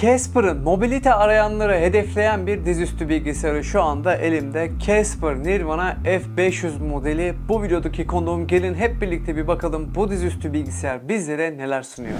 Casper'ın mobilite arayanları hedefleyen bir dizüstü bilgisayarı şu anda elimde. Casper Nirvana F500 modeli. Bu videodaki konuğum gelin hep birlikte bir bakalım bu dizüstü bilgisayar bizlere neler sunuyor.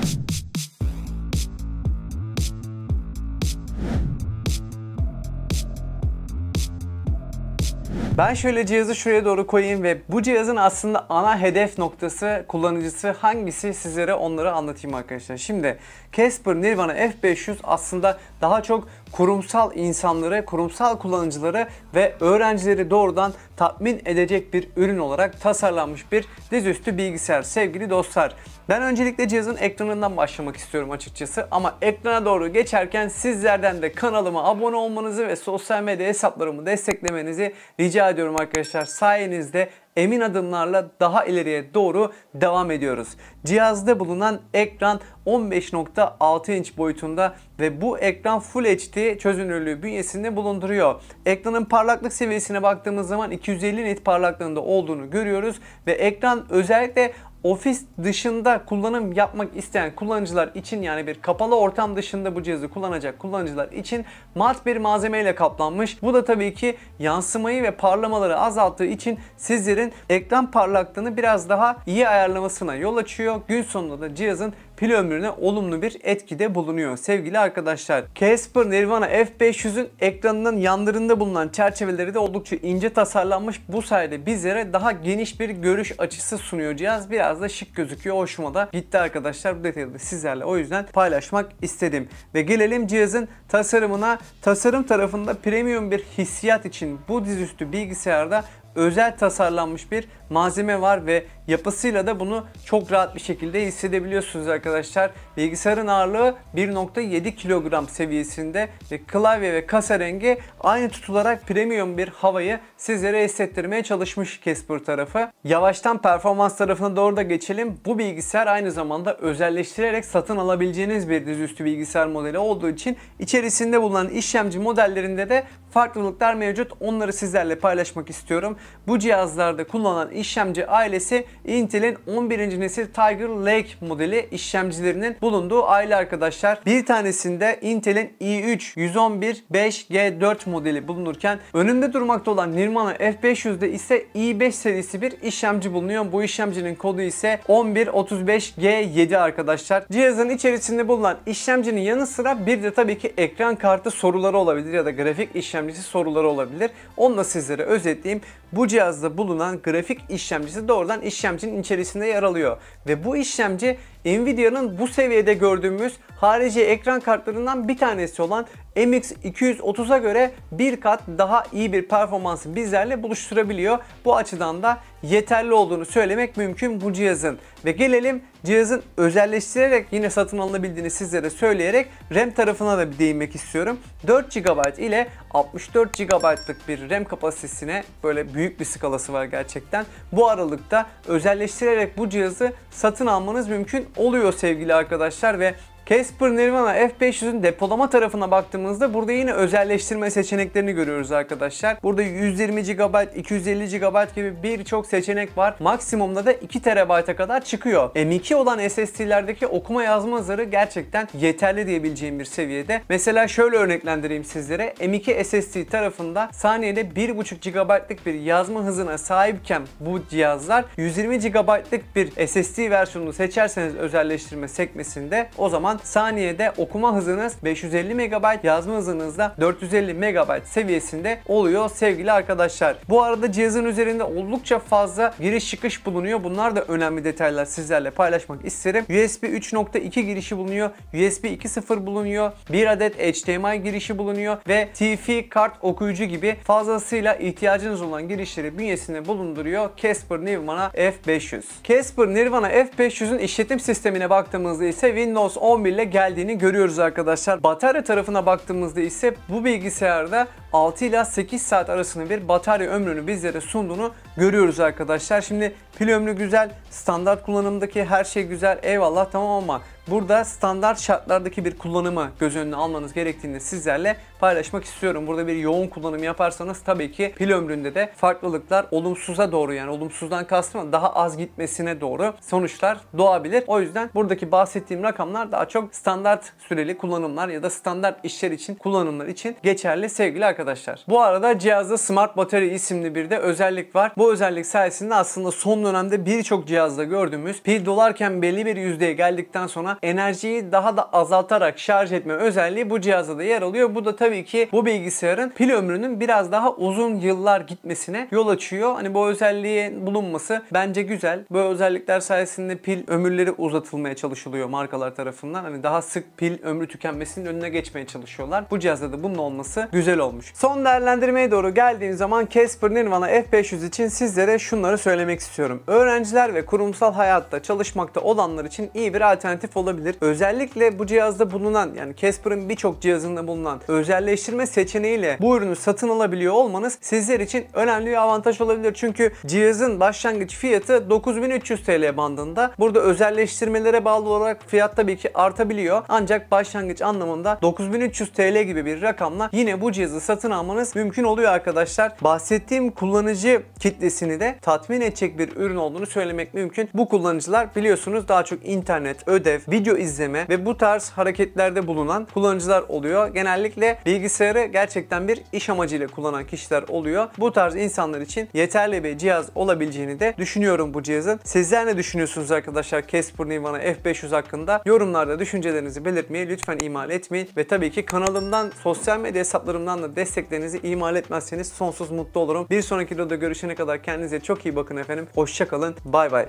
Ben şöyle cihazı şuraya doğru koyayım ve bu cihazın aslında ana hedef noktası, kullanıcısı hangisi sizlere onları anlatayım arkadaşlar. Şimdi Casper Nirvana F500 aslında daha çok kurumsal insanlara, kurumsal kullanıcıları ve öğrencileri doğrudan tatmin edecek bir ürün olarak tasarlanmış bir dizüstü bilgisayar sevgili dostlar. Ben öncelikle cihazın ekranından başlamak istiyorum açıkçası ama ekrana doğru geçerken sizlerden de kanalıma abone olmanızı ve sosyal medya hesaplarımı desteklemenizi rica ediyorum arkadaşlar. Sayenizde emin adımlarla daha ileriye doğru devam ediyoruz. Cihazda bulunan ekran 15.6 inç boyutunda ve bu ekran Full HD çözünürlüğü bünyesinde bulunduruyor. Ekranın parlaklık seviyesine baktığımız zaman 250 nit parlaklığında olduğunu görüyoruz ve ekran özellikle ofis dışında kullanım yapmak isteyen kullanıcılar için yani bir kapalı ortam dışında bu cihazı kullanacak kullanıcılar için mat bir malzemeyle kaplanmış. Bu da tabii ki yansımayı ve parlamaları azalttığı için sizlerin ekran parlaklığını biraz daha iyi ayarlamasına yol açıyor. Gün sonunda da cihazın pil ömrüne olumlu bir etkide bulunuyor sevgili arkadaşlar. Casper Nirvana F500'ün ekranının yanlarında bulunan çerçeveleri de oldukça ince tasarlanmış. Bu sayede bizlere daha geniş bir görüş açısı sunuyor cihaz. Biraz da şık gözüküyor. Hoşuma da gitti arkadaşlar. Bu detayı sizlerle o yüzden paylaşmak istedim. Ve gelelim cihazın tasarımına. Tasarım tarafında premium bir hissiyat için bu dizüstü bilgisayarda özel tasarlanmış bir malzeme var ve Yapısıyla da bunu çok rahat bir şekilde hissedebiliyorsunuz arkadaşlar. Bilgisayarın ağırlığı 1.7 kilogram seviyesinde ve klavye ve kasa rengi aynı tutularak premium bir havayı sizlere hissettirmeye çalışmış Casper tarafı. Yavaştan performans tarafına doğru da geçelim. Bu bilgisayar aynı zamanda özelleştirerek satın alabileceğiniz bir dizüstü bilgisayar modeli olduğu için içerisinde bulunan işlemci modellerinde de farklılıklar mevcut. Onları sizlerle paylaşmak istiyorum. Bu cihazlarda kullanılan işlemci ailesi Intel'in 11. nesil Tiger Lake modeli işlemcilerinin bulunduğu aile arkadaşlar. Bir tanesinde Intel'in i3 111 5G4 modeli bulunurken önünde durmakta olan Nirmana F500'de ise i5 serisi bir işlemci bulunuyor. Bu işlemcinin kodu ise 1135G7 arkadaşlar. Cihazın içerisinde bulunan işlemcinin yanı sıra bir de tabii ki ekran kartı soruları olabilir ya da grafik işlemcisi soruları olabilir. Onunla sizlere özetleyeyim. Bu cihazda bulunan grafik işlemcisi doğrudan işlemci işlemcinin içerisinde yer alıyor. Ve bu işlemci Nvidia'nın bu seviyede gördüğümüz harici ekran kartlarından bir tanesi olan MX 230'a göre bir kat daha iyi bir performansı bizlerle buluşturabiliyor. Bu açıdan da yeterli olduğunu söylemek mümkün bu cihazın. Ve gelelim cihazın özelleştirerek yine satın alınabildiğini sizlere söyleyerek RAM tarafına da bir değinmek istiyorum. 4 GB ile 64 GB'lık bir RAM kapasitesine böyle büyük bir skalası var gerçekten. Bu aralıkta özelleştirerek bu cihazı satın almanız mümkün oluyor sevgili arkadaşlar ve Casper Nirvana F500'ün depolama tarafına baktığımızda burada yine özelleştirme seçeneklerini görüyoruz arkadaşlar. Burada 120 GB, 250 GB gibi birçok seçenek var. Maksimumda da 2 TB'a kadar çıkıyor. M2 olan SSD'lerdeki okuma yazma hızları gerçekten yeterli diyebileceğim bir seviyede. Mesela şöyle örneklendireyim sizlere. M2 SSD tarafında saniyede 1.5 GB'lık bir yazma hızına sahipken bu cihazlar 120 GB'lık bir SSD versiyonunu seçerseniz özelleştirme sekmesinde o zaman saniyede okuma hızınız 550 MB, yazma hızınız da 450 MB seviyesinde oluyor sevgili arkadaşlar. Bu arada cihazın üzerinde oldukça fazla giriş çıkış bulunuyor. Bunlar da önemli detaylar sizlerle paylaşmak isterim. USB 3.2 girişi bulunuyor. USB 2.0 bulunuyor. Bir adet HDMI girişi bulunuyor ve TF kart okuyucu gibi fazlasıyla ihtiyacınız olan girişleri bünyesinde bulunduruyor Casper Nirvana F500. Casper Nirvana F500'ün işletim sistemine baktığımızda ise Windows 11 ile geldiğini görüyoruz arkadaşlar. Batarya tarafına baktığımızda ise bu bilgisayarda 6 ila 8 saat arasında bir batarya ömrünü bizlere sunduğunu görüyoruz arkadaşlar. Şimdi pil ömrü güzel, standart kullanımdaki her şey güzel eyvallah tamam ama burada standart şartlardaki bir kullanımı göz önüne almanız gerektiğini sizlerle paylaşmak istiyorum. Burada bir yoğun kullanım yaparsanız tabii ki pil ömründe de farklılıklar olumsuza doğru yani olumsuzdan kastım daha az gitmesine doğru sonuçlar doğabilir. O yüzden buradaki bahsettiğim rakamlar daha çok standart süreli kullanımlar ya da standart işler için kullanımlar için geçerli sevgili arkadaşlar. Bu arada cihazda Smart Battery isimli bir de özellik var. Bu özellik sayesinde aslında son dönemde birçok cihazda gördüğümüz pil dolarken belli bir yüzdeye geldikten sonra sonra enerjiyi daha da azaltarak şarj etme özelliği bu cihazda da yer alıyor. Bu da tabii ki bu bilgisayarın pil ömrünün biraz daha uzun yıllar gitmesine yol açıyor. Hani bu özelliğin bulunması bence güzel. Böyle özellikler sayesinde pil ömürleri uzatılmaya çalışılıyor markalar tarafından. Hani daha sık pil ömrü tükenmesinin önüne geçmeye çalışıyorlar. Bu cihazda da bunun olması güzel olmuş. Son değerlendirmeye doğru geldiğim zaman Casper Nirvana F500 için sizlere şunları söylemek istiyorum. Öğrenciler ve kurumsal hayatta çalışmakta olanlar için iyi bir alternatif olabilir. Özellikle bu cihazda bulunan yani Casper'ın birçok cihazında bulunan özelleştirme seçeneğiyle bu ürünü satın alabiliyor olmanız sizler için önemli bir avantaj olabilir. Çünkü cihazın başlangıç fiyatı 9300 TL bandında. Burada özelleştirmelere bağlı olarak fiyat tabii ki artabiliyor. Ancak başlangıç anlamında 9300 TL gibi bir rakamla yine bu cihazı satın almanız mümkün oluyor arkadaşlar. Bahsettiğim kullanıcı kitlesini de tatmin edecek bir ürün olduğunu söylemek mümkün. Bu kullanıcılar biliyorsunuz daha çok internet, ödev, video izleme ve bu tarz hareketlerde bulunan kullanıcılar oluyor. Genellikle bilgisayarı gerçekten bir iş amacıyla kullanan kişiler oluyor. Bu tarz insanlar için yeterli bir cihaz olabileceğini de düşünüyorum bu cihazın. Sizler ne düşünüyorsunuz arkadaşlar Casper Nirvana F500 hakkında? Yorumlarda düşüncelerinizi belirtmeyi lütfen imal etmeyin ve tabii ki kanalımdan, sosyal medya hesaplarımdan da desteklerinizi imal etmezseniz sonsuz mutlu olurum. Bir sonraki videoda görüşene kadar kendinize çok iyi bakın efendim. Hoşçakalın. Bay bay.